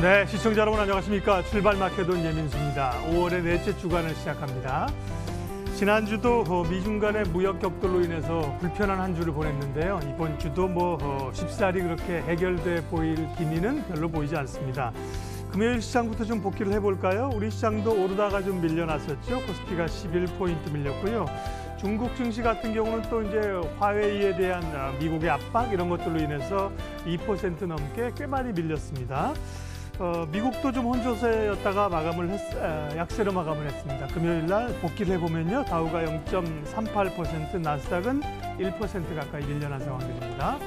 네, 시청자 여러분 안녕하십니까. 출발 마켓온 예민수입니다. 5월의 넷째 주간을 시작합니다. 지난주도 어, 미중 간의 무역 격돌로 인해서 불편한 한 주를 보냈는데요. 이번 주도 뭐 어, 쉽사리 그렇게 해결돼 보일 기미는 별로 보이지 않습니다. 금요일 시장부터 좀 복귀를 해볼까요? 우리 시장도 오르다가 좀 밀려났었죠. 코스피가 11포인트 밀렸고요. 중국 증시 같은 경우는 또 이제 화웨이에 대한 어, 미국의 압박 이런 것들로 인해서 2% 넘게 꽤 많이 밀렸습니다. 어, 미국도 좀 혼조세였다가 마감을 했, 에, 어, 약세로 마감을 했습니다. 금요일 날 복귀를 해보면요. 다우가 0.38%, 나스닥은 1% 가까이 밀려난 상황입니다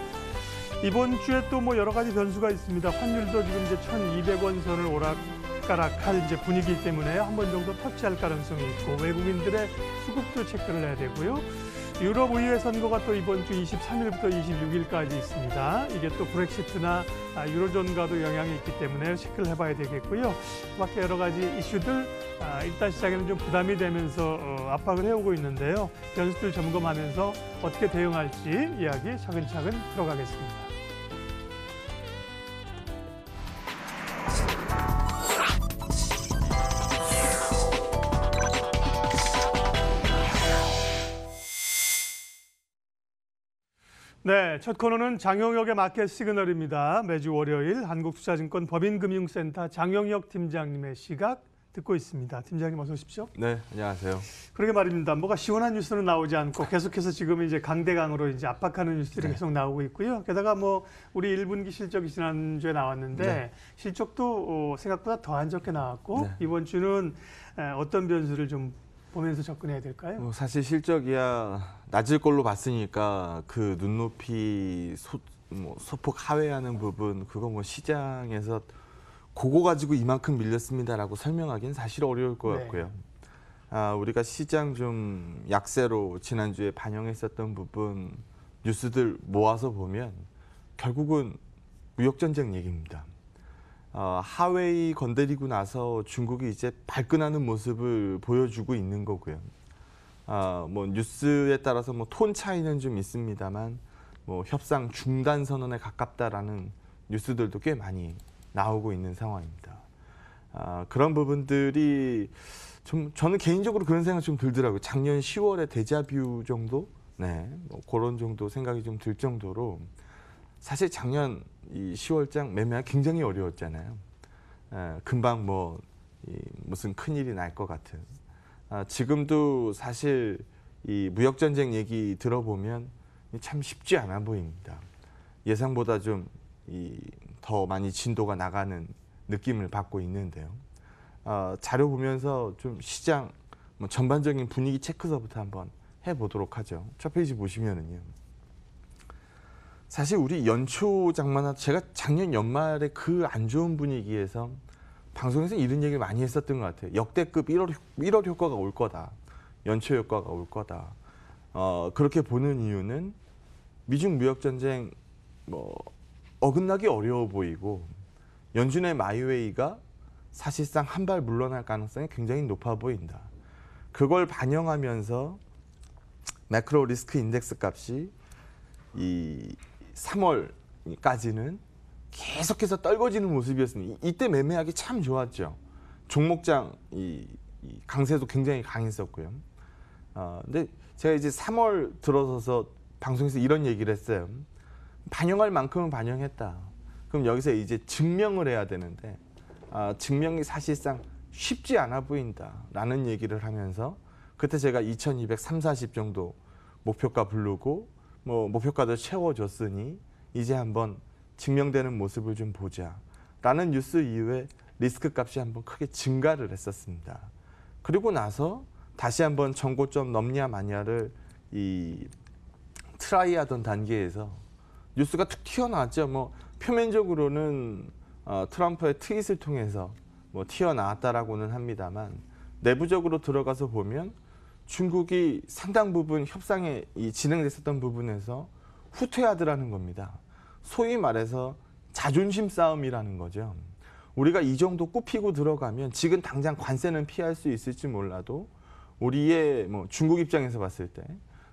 이번 주에 또 뭐 여러 가지 변수가 있습니다. 환율도 지금 이제 1,200원 선을 오락가락할 이제 분위기 때문에 한 번 정도 터치할 가능성이 있고 외국인들의 수급 도 체크를 해야 되고요. 유럽의회 선거가 또 이번 주 23일부터 26일까지 있습니다. 이게 또 브렉시트나 아, 유로존과도 영향이 있기 때문에 체크를 해봐야 되겠고요. 그 밖에 여러 가지 이슈들 아, 일단 시작에는 좀 부담이 되면서 어, 압박을 해오고 있는데요. 변수들 점검하면서 어떻게 대응할지 이야기 차근차근 들어가겠습니다. 네, 첫 코너는 장영혁의 마켓 시그널입니다. 매주 월요일 한국투자증권 법인금융센터 장영혁 팀장님의 시각 듣고 있습니다. 팀장님 어서 오십시오. 네, 안녕하세요. 그러게 말입니다. 뭐가 시원한 뉴스는 나오지 않고 계속해서 지금 이제 강대강으로 이제 압박하는 뉴스들이 네. 계속 나오고 있고요. 게다가 뭐 우리 1분기 실적이 지난주에 나왔는데 네. 실적도 어, 생각보다 더 안 좋게 나왔고 네. 이번 주는 어떤 변수를 좀 보면서 접근해야 될까요? 뭐 사실 실적이야 낮을 걸로 봤으니까 그 눈높이 소, 뭐 소폭 하회하는 부분 그거 뭐 시장에서 고거 가지고 이만큼 밀렸습니다라고 설명하기는 사실 어려울 것 네. 같고요. 아, 우리가 시장 좀 약세로 지난주에 반영했었던 부분 뉴스들 모아서 보면 결국은 무역 전쟁 얘기입니다. 어, 하웨이 건드리고 나서 중국이 이제 발끈하는 모습을 보여주고 있는 거고요. 아, 뭐 뉴스에 따라서 뭐 톤 차이는 좀 있습니다만 뭐 협상 중단 선언에 가깝다라는 뉴스들도 꽤 많이 나오고 있는 상황입니다. 아, 그런 부분들이 좀 저는 개인적으로 그런 생각 이좀 들더라고요. 작년 10월에 데자뷰 정도, 네, 뭐 그런 정도 생각이 좀 들 정도로 사실 작년 이 10월장 매매가 굉장히 어려웠잖아요. 에, 금방 뭐 이, 무슨 큰 일이 날 것 같은. 아, 지금도 사실 이 무역 전쟁 얘기 들어보면 참 쉽지 않아 보입니다. 예상보다 좀 더 많이 진도가 나가는 느낌을 받고 있는데요. 어, 자료 보면서 좀 시장 뭐 전반적인 분위기 체크서부터 한번 해보도록 하죠. 첫 페이지 보시면은요. 사실 우리 연초 장마나 제가 작년 연말에 그 안 좋은 분위기에서 방송에서 이런 얘기를 많이 했었던 것 같아요. 역대급 1월, 1월 효과가 올 거다. 연초 효과가 올 거다. 어, 그렇게 보는 이유는 미중 무역 전쟁 뭐 어긋나기 어려워 보이고 연준의 마이웨이가 사실상 한 발 물러날 가능성이 굉장히 높아 보인다. 그걸 반영하면서 매크로 리스크 인덱스 값이 이 3월까지는 계속해서 떨궈지는 모습이었으니 이때 매매하기 참 좋았죠. 종목장 이, 이 강세도 굉장히 강했었고요. 어, 근데 제가 이제 3월 들어서서 방송에서 이런 얘기를 했어요. 반영할 만큼은 반영했다. 그럼 여기서 이제 증명을 해야 되는데 아, 증명이 사실상 쉽지 않아 보인다라는 얘기를 하면서 그때 제가 2230, 40 정도 목표가 부르고 뭐 목표까지 채워줬으니 이제 한번 증명되는 모습을 좀 보자라는 뉴스 이후에 리스크 값이 한번 크게 증가를 했었습니다. 그리고 나서 다시 한번 전고점 넘냐 마냐를 이 트라이하던 단계에서 뉴스가 툭 튀어나왔죠. 뭐 표면적으로는 어, 트럼프의 트윗을 통해서 뭐 튀어나왔다라고는 합니다만 내부적으로 들어가서 보면 중국이 상당 부분 협상이 진행됐었던 부분에서 후퇴하더라는 겁니다. 소위 말해서 자존심 싸움이라는 거죠. 우리가 이 정도 꼽히고 들어가면 지금 당장 관세는 피할 수 있을지 몰라도 우리의 뭐 중국 입장에서 봤을 때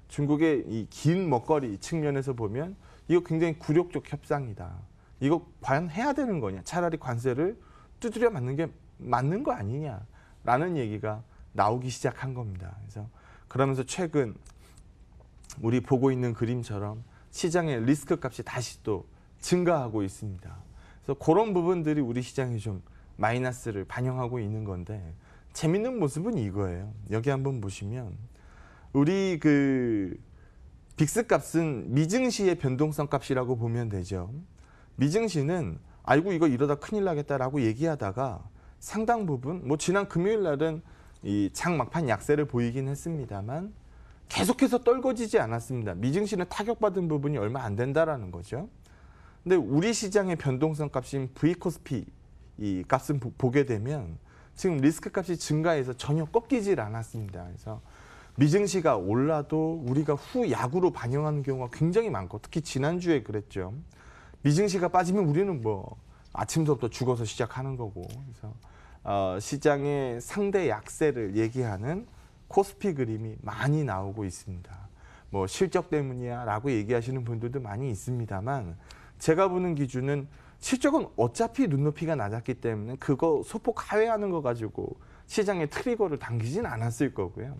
중국의 이 긴 먹거리 측면에서 보면 이거 굉장히 굴욕적 협상이다. 이거 과연 해야 되는 거냐? 차라리 관세를 두드려 맞는 게 맞는 거 아니냐라는 얘기가 나오기 시작한 겁니다. 그래서 그러면서 최근 우리 보고 있는 그림처럼 시장의 리스크 값이 다시 또 증가하고 있습니다. 그래서 그런 부분들이 우리 시장에 좀 마이너스를 반영하고 있는 건데 재밌는 모습은 이거예요. 여기 한번 보시면 우리 그 빅스 값은 미증시의 변동성 값이라고 보면 되죠. 미증시는 아이고 이거 이러다 큰일 나겠다라고 얘기하다가 상당 부분 뭐 지난 금요일 날은 이 창막판 약세를 보이긴 했습니다만 계속해서 떨궈지지 않았습니다. 미증시는 타격받은 부분이 얼마 안 된다라는 거죠. 근데 우리 시장의 변동성 값인 V 코스피 이 값은 보게 되면 지금 리스크 값이 증가해서 전혀 꺾이질 않았습니다. 그래서 미증시가 올라도 우리가 후 약으로 반영하는 경우가 굉장히 많고 특히 지난주에 그랬죠. 미증시가 빠지면 우리는 뭐 아침부터 죽어서 시작하는 거고 그래서 어, 시장의 상대 약세를 얘기하는 코스피 그림이 많이 나오고 있습니다. 뭐 실적 때문이야 라고 얘기하시는 분들도 많이 있습니다만 제가 보는 기준은 실적은 어차피 눈높이가 낮았기 때문에 그거 소폭 하회하는 거 가지고 시장의 트리거를 당기진 않았을 거고요.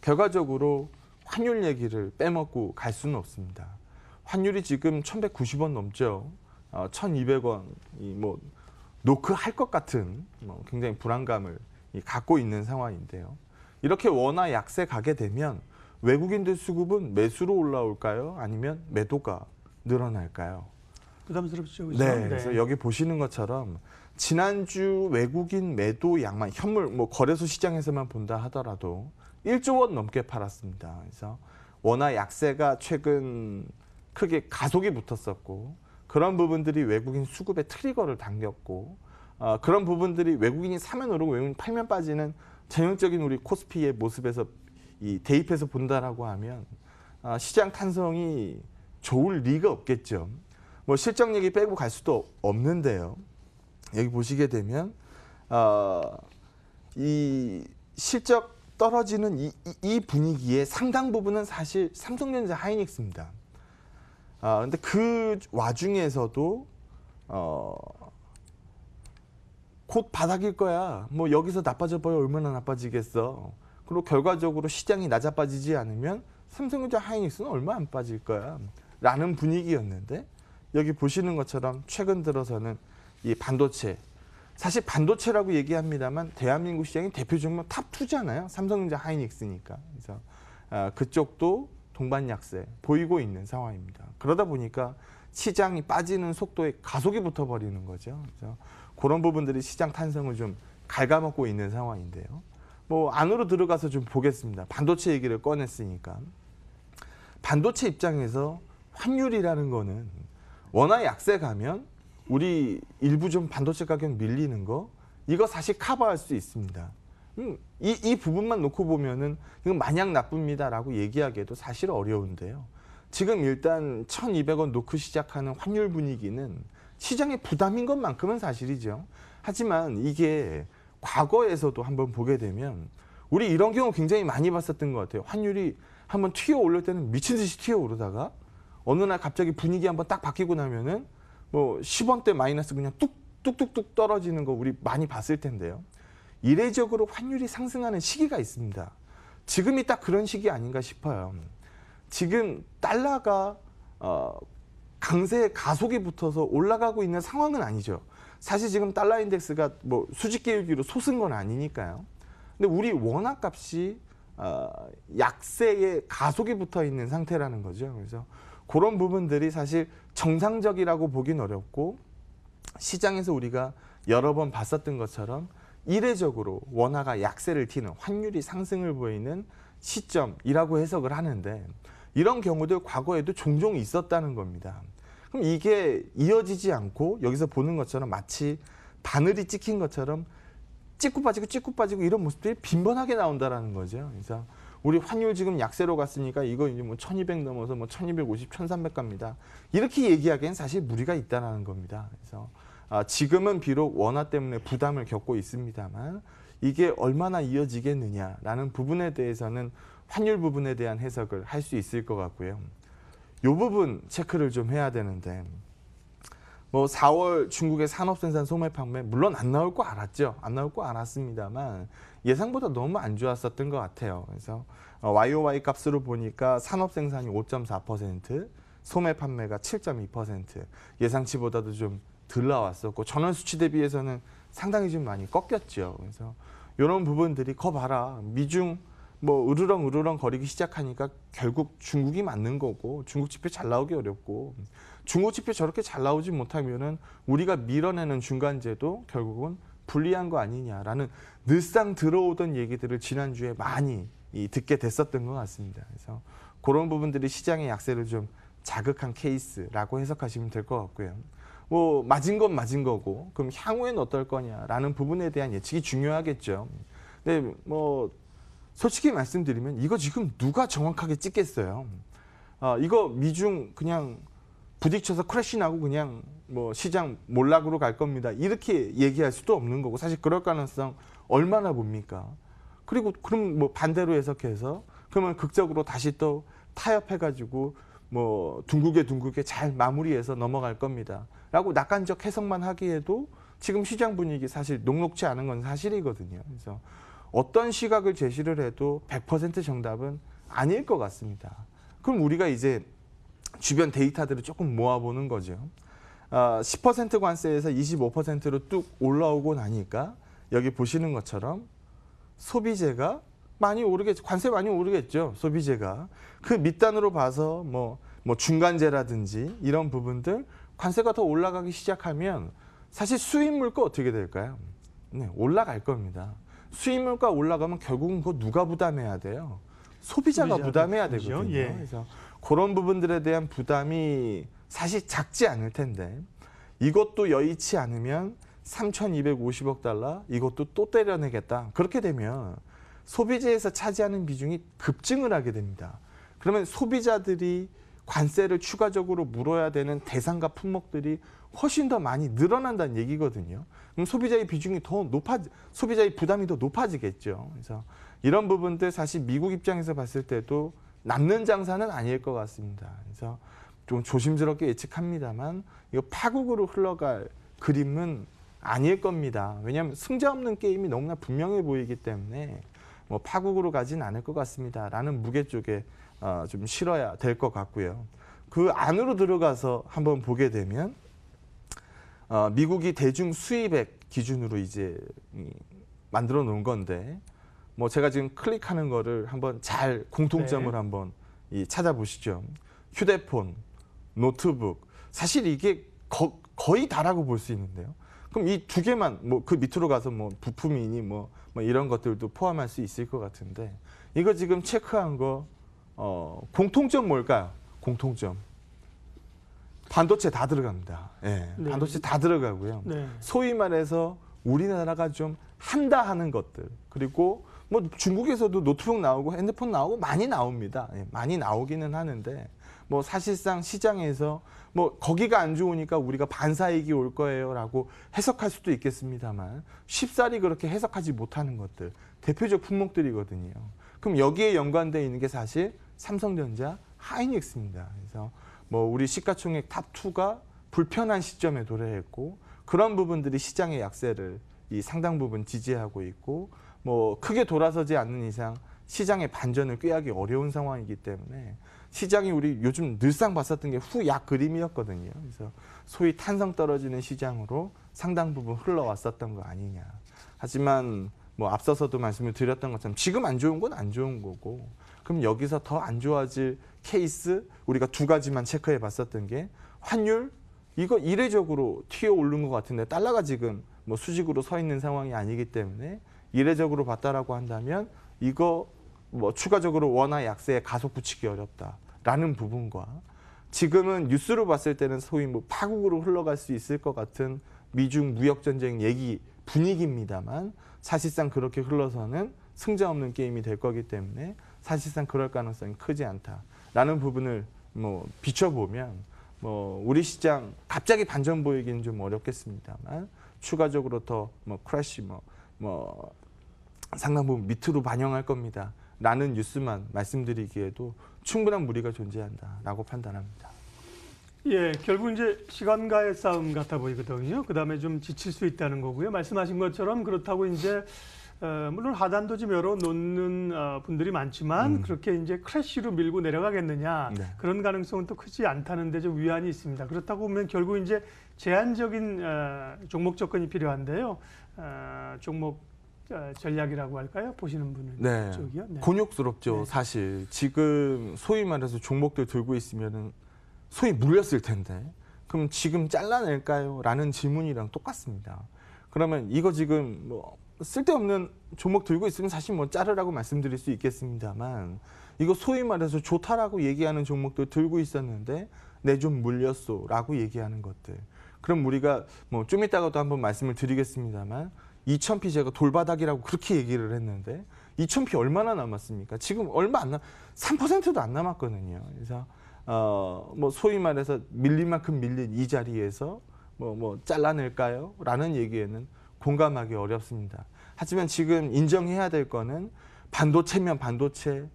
결과적으로 환율 얘기를 빼먹고 갈 수는 없습니다. 환율이 지금 1190원 넘죠. 어, 1200원, 이뭐 노크할 것 같은 뭐, 굉장히 불안감을 갖고 있는 상황인데요. 이렇게 원화 약세 가게 되면 외국인들 수급은 매수로 올라올까요? 아니면 매도가 늘어날까요? 부담스럽죠. 그렇죠? 네, 그래서 여기 보시는 것처럼 지난주 외국인 매도 양만 현물 뭐 거래소 시장에서만 본다 하더라도 1조 원 넘게 팔았습니다. 그래서 원화 약세가 최근 크게 가속이 붙었었고 그런 부분들이 외국인 수급의 트리거를 당겼고 어, 그런 부분들이 외국인이 사면 오르고 외국인이 팔면 빠지는 전형적인 우리 코스피의 모습에서 이 대입해서 본다라고 하면 어, 시장 탄성이 좋을 리가 없겠죠. 뭐 실적 얘기 빼고 갈 수도 없는데요. 여기 보시게 되면 어, 이 실적 떨어지는 이, 이분위기에 상당 부분은 사실 삼성전자 하이닉스입니다. 아, 근데 그 와중에서도 어, 곧 바닥일 거야. 뭐 여기서 나빠져 봐요 얼마나 나빠지겠어. 그리고 결과적으로 시장이 낮아빠지지 않으면 삼성전자 하이닉스는 얼마 안 빠질 거야. 라는 분위기였는데 여기 보시는 것처럼 최근 들어서는 이 반도체 사실 반도체라고 얘기합니다만 대한민국 시장이 대표적으로 탑2잖아요. 삼성전자 하이닉스니까. 그래서 아, 그쪽도 동반 약세 보이고 있는 상황입니다. 그러다 보니까 시장이 빠지는 속도에 가속이 붙어버리는 거죠. 그래서 그런 부분들이 시장 탄성을 좀 갉아먹고 있는 상황인데요. 뭐 안으로 들어가서 좀 보겠습니다. 반도체 얘기를 꺼냈으니까 반도체 입장에서 환율이라는 거는 원화 약세 가면 우리 일부 좀 반도체 가격 밀리는 거 이거 사실 커버할 수 있습니다. 음, 이, 이 부분만 놓고 보면은 이건 마냥 나쁩니다라고 얘기하기에도 사실 어려운데요. 지금 일단 1,200원 놓고 시작하는 환율 분위기는 시장의 부담인 것만큼은 사실이죠. 하지만 이게 과거에서도 한번 보게 되면 우리 이런 경우 굉장히 많이 봤었던 것 같아요. 환율이 한번 튀어 올릴 때는 미친 듯이 튀어 오르다가 어느 날 갑자기 분위기 한번 딱 바뀌고 나면은 뭐 10원대 마이너스 그냥 뚝 뚝뚝뚝 떨어지는 거 우리 많이 봤을 텐데요. 이례적으로 환율이 상승하는 시기가 있습니다. 지금이 딱 그런 시기 아닌가 싶어요. 지금 달러가 어, 강세 가속이 붙어서 올라가고 있는 상황은 아니죠. 사실 지금 달러 인덱스가 뭐 수직 계율기로 솟은 건 아니니까요. 근데 우리 원화 값이 어, 약세에 가속이 붙어 있는 상태라는 거죠. 그래서 그런 부분들이 사실 정상적이라고 보긴 어렵고 시장에서 우리가 여러 번 봤었던 것처럼 이례적으로 원화가 약세를 튀는 환율이 상승을 보이는 시점이라고 해석을 하는데 이런 경우들 과거에도 종종 있었다는 겁니다. 그럼 이게 이어지지 않고 여기서 보는 것처럼 마치 바늘이 찍힌 것처럼 찍고 빠지고 찍고 빠지고 이런 모습들이 빈번하게 나온다라 거죠. 그래서 우리 환율 지금 약세로 갔으니까 이거 이제 뭐1200 넘어서 뭐 1250, 1300 갑니다. 이렇게 얘기하기엔 사실 무리가 있다는 겁니다. 그래서 아, 지금은 비록 원화 때문에 부담을 겪고 있습니다만 이게 얼마나 이어지겠느냐라는 부분에 대해서는 환율 부분에 대한 해석을 할 수 있을 것 같고요. 이 부분 체크를 좀 해야 되는데 뭐 4월 중국의 산업생산 소매 판매 물론 안 나올 거 알았죠. 안 나올 거 알았습니다만 예상보다 너무 안 좋았었던 것 같아요. 그래서 YOY 어, 값으로 보니까 산업생산이 5.4%, 소매 판매가 7.2%, 예상치보다도 좀들 나왔었고 전원 수치 대비해서는 상당히 좀 많이 꺾였죠. 그래서 이런 부분들이 커 봐라 미중 뭐 으르렁 으르렁 거리기 시작하니까 결국 중국이 맞는 거고 중국 지표 잘 나오기 어렵고 중국 지표 저렇게 잘 나오지 못하면은 우리가 밀어내는 중간제도 결국은 불리한 거 아니냐라는 늘상 들어오던 얘기들을 지난주에 많이 듣게 됐었던 것 같습니다. 그래서 그런 부분들이 시장의 약세를 좀 자극한 케이스라고 해석하시면 될 것 같고요. 뭐 맞은 건 맞은 거고 그럼 향후에는 어떨 거냐라는 부분에 대한 예측이 중요하겠죠. 근데 뭐 솔직히 말씀드리면 이거 지금 누가 정확하게 찍겠어요. 아, 이거 미중 그냥 부딪혀서 크래시 나고 그냥 뭐 시장 몰락으로 갈 겁니다. 이렇게 얘기할 수도 없는 거고 사실 그럴 가능성 얼마나 봅니까? 그리고 그럼 뭐 반대로 해석해서 그러면 극적으로 다시 또 타협해가지고 뭐 둥글게 둥글게 잘 마무리해서 넘어갈 겁니다. 라고 낙관적 해석만 하기에도 지금 시장 분위기 사실 녹록치 않은 건 사실이거든요. 그래서 어떤 시각을 제시를 해도 100% 정답은 아닐 것 같습니다. 그럼 우리가 이제 주변 데이터들을 조금 모아보는 거죠. 10% 아, 관세에서 25%로 뚝 올라오고 나니까 여기 보시는 것처럼 소비재가 많이 오르겠 죠 관세 많이 오르겠죠 소비재가 그 밑단으로 봐서 뭐뭐 뭐 중간재라든지 이런 부분들 관세가 더 올라가기 시작하면 사실 수입물가 어떻게 될까요? 네, 올라갈 겁니다. 수입물가 올라가면 결국은 그거 누가 부담해야 돼요? 소비자가, 소비자 부담해야 그렇죠? 되거든요. 예. 그래서 그런 부분들에 대한 부담이 사실 작지 않을 텐데 이것도 여의치 않으면 3,250억 달러 이것도 또 때려내겠다. 그렇게 되면 소비재에서 차지하는 비중이 급증을 하게 됩니다. 그러면 소비자들이 관세를 추가적으로 물어야 되는 대상과 품목들이 훨씬 더 많이 늘어난다는 얘기거든요. 그럼 소비자의 비중이 더 높아 소비자의 부담이 더 높아지겠죠. 그래서 이런 부분들 사실 미국 입장에서 봤을 때도 남는 장사는 아닐 것 같습니다. 그래서 좀 조심스럽게 예측합니다만 이거 파국으로 흘러갈 그림은 아닐 겁니다. 왜냐하면 승자 없는 게임이 너무나 분명해 보이기 때문에 뭐 파국으로 가진 않을 것 같습니다라는 무게 쪽에 어, 좀 실어야 될 것 같고요. 그 안으로 들어가서 한번 보게 되면 어, 미국이 대중 수입액 기준으로 이제 만들어 놓은 건데 뭐 제가 지금 클릭하는 거를 한번 잘 공통점을 네. 한번 찾아보시죠. 휴대폰, 노트북 사실 이게 거, 거의 다라고 볼 수 있는데요. 그럼 이 두 개만 뭐 그 밑으로 가서 뭐 부품이니 뭐, 뭐 이런 것들도 포함할 수 있을 것 같은데 이거 지금 체크한 거 어, 공통점 뭘까요? 공통점. 반도체 다 들어갑니다. 예, 네. 반도체 다 들어가고요. 네. 소위 말해서 우리나라가 좀 한다 하는 것들 그리고 뭐 중국에서도 노트북 나오고 핸드폰 나오고 많이 나옵니다. 예, 많이 나오기는 하는데 뭐 사실상 시장에서 뭐 거기가 안 좋으니까 우리가 반사익이 올 거예요라고 해석할 수도 있겠습니다만 쉽사리 그렇게 해석하지 못하는 것들 대표적 품목들이거든요. 그럼 여기에 연관돼 있는 게 사실 삼성전자, 하이닉스입니다. 그래서 뭐 우리 시가총액 탑2가 불편한 시점에 도래했고 그런 부분들이 시장의 약세를 이 상당 부분 지지하고 있고 뭐 크게 돌아서지 않는 이상 시장의 반전을 꾀하기 어려운 상황이기 때문에 시장이 우리 요즘 늘상 봤었던 게 후약 그림이었거든요. 그래서 소위 탄성 떨어지는 시장으로 상당 부분 흘러왔었던 거 아니냐. 하지만 뭐 앞서서도 말씀을 드렸던 것처럼 지금 안 좋은 건 안 좋은 거고 그럼 여기서 더 안 좋아질 케이스 우리가 두 가지만 체크해 봤었던 게 환율 이거 이례적으로 튀어 오른 것 같은데 달러가 지금 뭐 수직으로 서 있는 상황이 아니기 때문에 이례적으로 봤다라고 한다면 이거 뭐 추가적으로 원화 약세에 가속 붙이기 어렵다라는 부분과 지금은 뉴스로 봤을 때는 소위 뭐 파국으로 흘러갈 수 있을 것 같은 미중 무역 전쟁 얘기 분위기입니다만 사실상 그렇게 흘러서는 승자 없는 게임이 될 거기 때문에 사실상 그럴 가능성이 크지 않다라는 부분을 뭐 비춰보면 뭐 우리 시장 갑자기 반전 보이기는 좀 어렵겠습니다만 추가적으로 더 뭐 크래시 뭐 뭐 상당 부분 밑으로 반영할 겁니다. 라는 뉴스만 말씀드리기에도 충분한 무리가 존재한다라고 판단합니다. 예, 결국 이제 시간과의 싸움 같아 보이거든요. 그다음에 좀 지칠 수 있다는 거고요. 말씀하신 것처럼 그렇다고 이제 어, 물론 하단도 지 열어 놓는 어, 분들이 많지만 음. 그렇게 이제 크래쉬로 밀고 내려가겠느냐 네. 그런 가능성은 또 크지 않다는데 좀 위안이 있습니다. 그렇다고 보면 결국 이제 제한적인 어, 종목 접근이 필요한데요. 어, 종목 전략이라고 할까요? 보시는 분은 네. 쪽이요. 네. 곤욕스럽죠. 네. 사실 지금 소위 말해서 종목들 들고 있으면은 소위 물렸을 텐데 그럼 지금 잘라낼까요? 라는 질문이랑 똑같습니다. 그러면 이거 지금 뭐 쓸데없는 종목 들고 있으면 사실 뭐 자르라고 말씀드릴 수 있겠습니다만 이거 소위 말해서 좋다라고 얘기하는 종목들 들고 있었는데 내 좀 물렸소라고 얘기하는 것들. 그럼 우리가 뭐 좀 이따가도 한번 말씀을 드리겠습니다만 2,000피 제가 돌바닥이라고 그렇게 얘기를 했는데 2,000피 얼마나 남았습니까? 지금 얼마 안 남, 3%도 안 남았거든요. 그래서 어뭐 소위 말해서 밀린 만큼 밀린 이 자리에서 뭐뭐 뭐 잘라낼까요? 라는 얘기에는 공감하기 어렵습니다. 하지만 지금 인정해야 될 거는 반도체면 반도체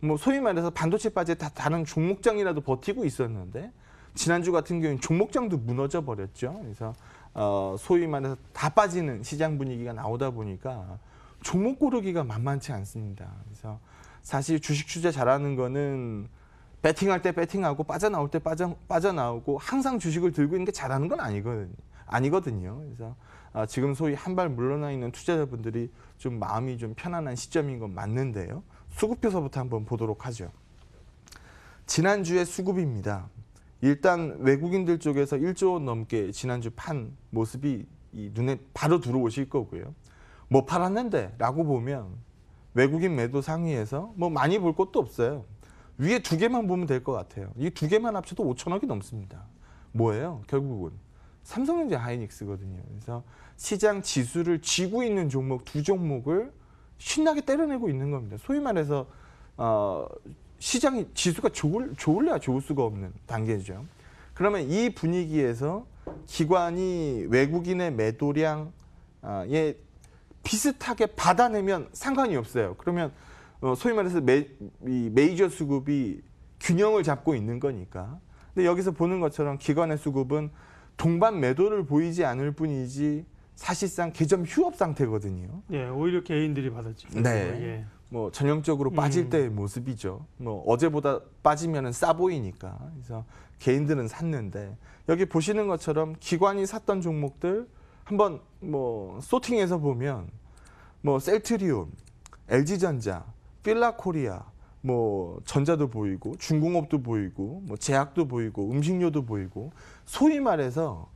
뭐 소위 말해서 반도체 빠지 다 다른 종목장이라도 버티고 있었는데 지난주 같은 경우는 종목장도 무너져 버렸죠. 그래서 어, 소위 말해서 다 빠지는 시장 분위기가 나오다 보니까 종목 고르기가 만만치 않습니다. 그래서 사실 주식 투자 잘하는 거는 배팅할 때 배팅하고 빠져나올 때 빠져, 빠져나오고 항상 주식을 들고 있는 게 잘하는 건 아니거든요. 아니거든요. 그래서 아, 지금 소위 한 발 물러나 있는 투자자분들이 좀 마음이 좀 편안한 시점인 건 맞는데요. 수급표서부터 한번 보도록 하죠. 지난주에 수급입니다. 일단 외국인들 쪽에서 1조 원 넘게 지난주 판 모습이 눈에 바로 들어오실 거고요. 뭐 팔았는데 라고 보면 외국인 매도 상위에서 뭐 많이 볼 것도 없어요. 위에 두 개만 보면 될 것 같아요. 이 두 개만 합쳐도 5천억이 넘습니다. 뭐예요? 결국은 삼성전자 하이닉스거든요. 그래서 시장 지수를 쥐고 있는 종목 두 종목을 신나게 때려내고 있는 겁니다. 소위 말해서 어, 시장이 지수가 좋을, 좋을래야 좋을 수가 없는 단계죠. 그러면 이 분위기에서 기관이 외국인의 매도량에 비슷하게 받아내면 상관이 없어요. 그러면 어, 소위 말해서 메, 메이저 수급이 균형을 잡고 있는 거니까. 근데 여기서 보는 것처럼 기관의 수급은 동반 매도를 보이지 않을 뿐이지 사실상 개점 휴업 상태거든요. 예, 오히려 개인들이 받았죠. 네. 예. 뭐 전형적으로 빠질 음. 때의 모습이죠. 뭐 어제보다 빠지면은 싸 보이니까. 그래서 개인들은 샀는데 여기 보시는 것처럼 기관이 샀던 종목들 한번 뭐 소팅해서 보면 뭐 셀트리온, LG전자, 필라코리아, 뭐 전자도 보이고 중공업도 보이고 뭐 제약도 보이고 음식료도 보이고 소위 말해서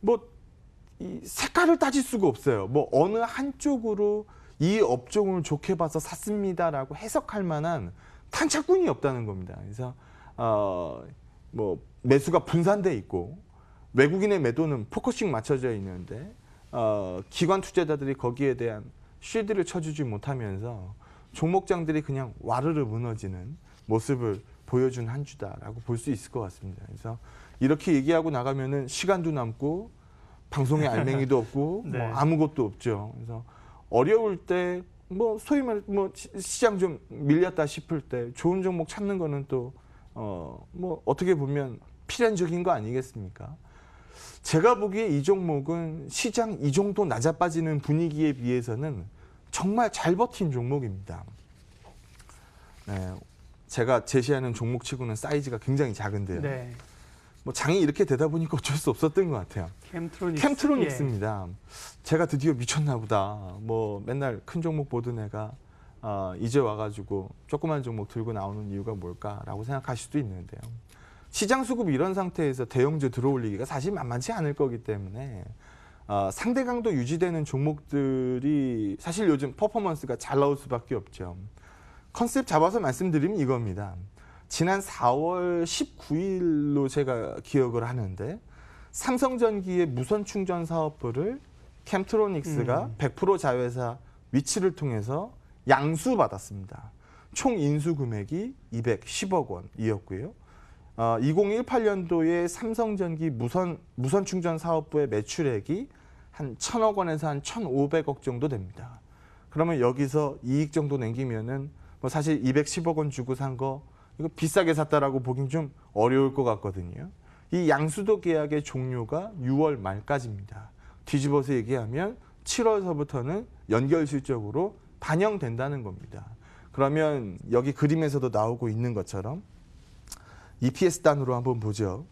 뭐 이 색깔을 따질 수가 없어요. 뭐 어느 한쪽으로 이 업종을 좋게 봐서 샀습니다라고 해석할 만한 탄착군이 없다는 겁니다. 그래서 어, 뭐 매수가 분산돼 있고 외국인의 매도는 포커싱 맞춰져 있는데 어, 기관 투자자들이 거기에 대한 쉴드를 쳐주지 못하면서 종목장들이 그냥 와르르 무너지는 모습을 보여준 한 주다라고 볼 수 있을 것 같습니다. 그래서 이렇게 얘기하고 나가면은 시간도 남고 방송에 알맹이도 없고 네. 뭐 아무것도 없죠. 그래서 어려울 때 뭐 소위 말해 뭐 시장 좀 밀렸다 싶을 때 좋은 종목 찾는 거는 또어뭐 어떻게 보면 필연적인 거 아니겠습니까? 제가 보기에 이 종목은 시장 이 정도 낮아 빠지는 분위기에 비해서는 정말 잘 버틴 종목입니다. 네, 제가 제시하는 종목치고는 사이즈가 굉장히 작은데요. 네. 뭐 장이 이렇게 되다 보니까 어쩔 수 없었던 것 같아요. 캠트로닉스. 캠트로닉스입니다. 예. 제가 드디어 미쳤나 보다. 뭐 맨날 큰 종목 보던 애가 어, 이제 와가지고 조그만 종목 들고 나오는 이유가 뭘까라고 생각하실 수도 있는데요. 시장 수급 이런 상태에서 대형주 들어올리기가 사실 만만치 않을 거기 때문에 어, 아, 상대 강도 유지되는 종목들이 사실 요즘 퍼포먼스가 잘 나올 수밖에 없죠. 컨셉 잡아서 말씀드리면 이겁니다. 지난 4월 19일로 제가 기억을 하는데 삼성전기의 무선 충전 사업부를 캠트로닉스가 음. 100% 자회사 위치를 통해서 양수받았습니다. 총 인수 금액이 210억 원이었고요. 어, 2018년도에 삼성전기 무선 무선 충전 사업부의 매출액이 한 1,000억 원에서 한 1,500억 정도 됩니다. 그러면 여기서 이익 정도 남기면은 뭐 사실 210억 원 주고 산거 이거 비싸게 샀다라고 보긴 좀 어려울 것 같거든요. 이 양수도 계약의 종료가 6월 말까지입니다. 뒤집어서 얘기하면 7월서부터는 연결실적으로 반영된다는 겁니다. 그러면 여기 그림에서도 나오고 있는 것처럼 EPS 단으로 한번 보죠.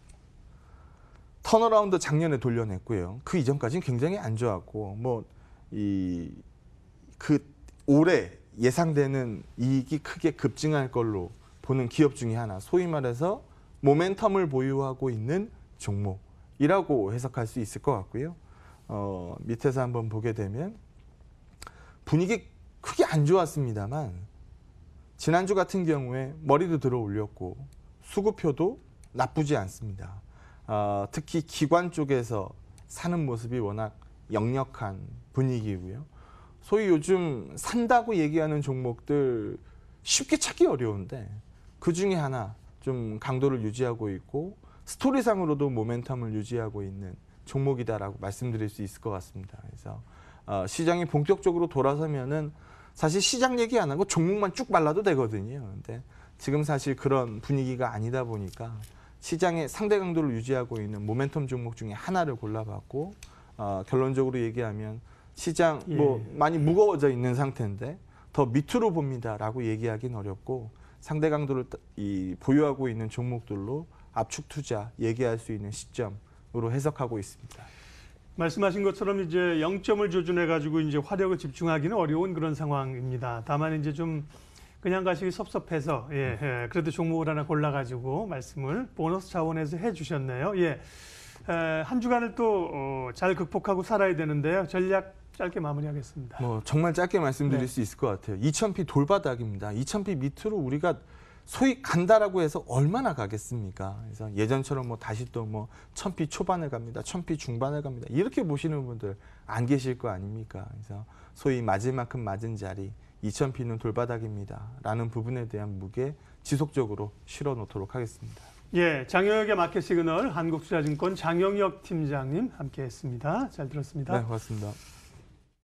턴어라운드 작년에 돌려냈고요. 그 이전까지는 굉장히 안 좋았고 뭐 이 그 올해 예상되는 이익이 크게 급증할 걸로 보는 기업 중에 하나, 소위 말해서 모멘텀을 보유하고 있는 종목이라고 해석할 수 있을 것 같고요. 어, 밑에서 한번 보게 되면 분위기 크게 안 좋았습니다만 지난주 같은 경우에 머리도 들어 올렸고 수급표도 나쁘지 않습니다. 어, 특히 기관 쪽에서 사는 모습이 워낙 역력한 분위기고요. 소위 요즘 산다고 얘기하는 종목들 쉽게 찾기 어려운데 그 중에 하나 좀 강도를 유지하고 있고 스토리상으로도 모멘텀을 유지하고 있는 종목이다라고 말씀드릴 수 있을 것 같습니다. 그래서 어, 시장이 본격적으로 돌아서면은 사실 시장 얘기 안 하고 종목만 쭉 발라도 되거든요. 근데 지금 사실 그런 분위기가 아니다 보니까 시장의 상대 강도를 유지하고 있는 모멘텀 종목 중에 하나를 골라봤고 어, 결론적으로 얘기하면 시장 뭐 예. 많이 무거워져 있는 상태인데 더 밑으로 봅니다라고 얘기하기는 어렵고 상대 강도를 이 보유하고 있는 종목들로 압축 투자 얘기할 수 있는 시점으로 해석하고 있습니다. 말씀하신 것처럼 이제 영점을 조준해 가지고 이제 화력을 집중하기는 어려운 그런 상황입니다. 다만 이제 좀 그냥 가시기 섭섭해서 예, 예 그래도 종목을 하나 골라 가지고 말씀을 보너스 차원에서 해 주셨네요. 예. 한 주간을 또잘 어, 극복하고 살아야 되는데요. 전략 짧게 마무리하겠습니다. 뭐 정말 짧게 말씀드릴 네. 수 있을 것 같아요. 2000피 돌바닥입니다. 2000피 밑으로 우리가 소위 간다라고 해서 얼마나 가겠습니까? 그래서 예전처럼 뭐 다시 또뭐 천피 초반을 갑니다. 천피 중반을 갑니다. 이렇게 보시는 분들 안 계실 거 아닙니까? 그래서 소위 맞을 만큼 맞은 자리, 2000피는 돌바닥입니다. 라는 부분에 대한 무게 지속적으로 실어 놓도록 하겠습니다. 예, 장영혁의 마켓 시그널 한국투자증권 장영혁 팀장님 함께 했습니다. 잘 들었습니다. 네, 고맙습니다.